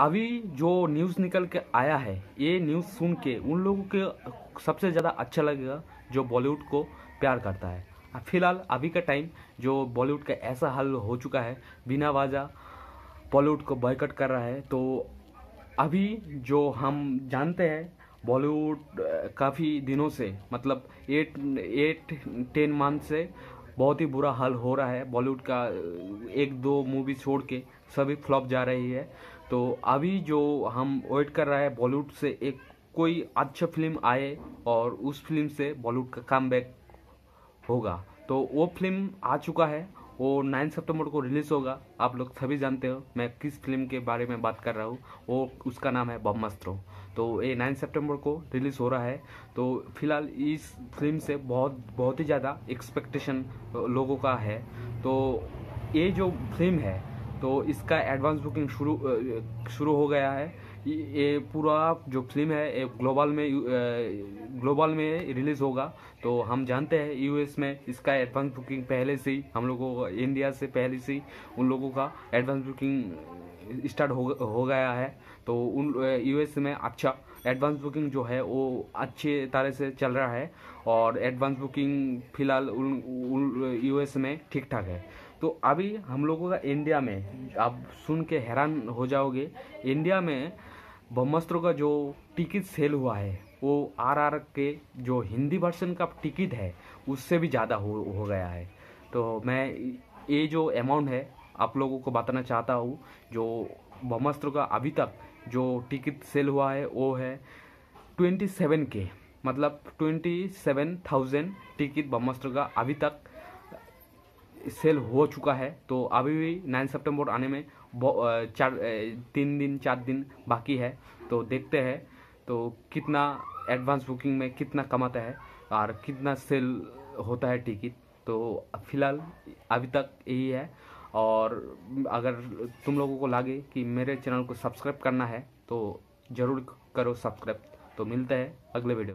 अभी जो न्यूज़ निकल के आया है ये न्यूज़ सुन के उन लोगों के सबसे ज़्यादा अच्छा लगेगा जो बॉलीवुड को प्यार करता है फिलहाल अभी का टाइम जो बॉलीवुड का ऐसा हाल हो चुका है बिना वाजा बॉलीवुड को बॉयकट कर रहा है तो अभी जो हम जानते हैं बॉलीवुड काफ़ी दिनों से मतलब एट एट टेन मंथ से बहुत ही बुरा हाल हो रहा है बॉलीवुड का एक दो मूवी छोड़ के सभी फ्लॉप जा रही है तो अभी जो हम वेट कर रहा है बॉलीवुड से एक कोई अच्छा फिल्म आए और उस फिल्म से बॉलीवुड का कम होगा तो वो फिल्म आ चुका है वो 9 सितंबर को रिलीज़ होगा आप लोग सभी जानते हो मैं किस फिल्म के बारे में बात कर रहा हूँ वो उसका नाम है ब्रह्मास्त्र तो ये 9 सितंबर को रिलीज़ हो रहा है तो फिलहाल इस फिल्म से बहुत बहुत ही ज़्यादा एक्सपेक्टेशन लोगों का है तो ये जो फिल्म है तो इसका एडवांस बुकिंग शुरू शुरू हो गया है ये पूरा जो फिल्म है ग्लोबल में ग्लोबल में रिलीज़ होगा तो हम जानते हैं यूएस में इसका एडवांस बुकिंग पहले से ही हम लोगों को इंडिया से पहले से ही उन लोगों का एडवांस बुकिंग स्टार्ट हो हो गया है तो उन यूएस में अच्छा एडवांस बुकिंग जो है वो अच्छे तरह से चल रहा है और एडवांस बुकिंग फिलहाल उन यूएस में ठीक ठाक है तो अभी हम लोगों का इंडिया में आप सुन के हैरान हो जाओगे इंडिया में ब्रह्मास्त्रों का जो टिकट सेल हुआ है वो आर आर के जो हिंदी वर्सन का टिकट है उससे भी ज़्यादा हो, हो गया है तो मैं ये जो अमाउंट है आप लोगों को बताना चाहता हूँ जो ब्रह्मास्त्रों का अभी तक जो टिकट सेल हुआ है वो है ट्वेंटी सेवन के मतलब twenty seven thousand ticket Brahmastra का अभी तक सेल हो चुका है तो अभी भी नाइन सितंबर आने में चार तीन दिन चार दिन बाकी है तो देखते हैं तो कितना एडवांस बुकिंग में कितना कमाता है और कितना सेल होता है टिकट तो फिलहाल अभी तक यही है और अगर तुम लोगों को लगे कि मेरे चैनल को सब्सक्राइब करना है तो ज़रूर करो सब्सक्राइब तो मिलता है अगले वीडियो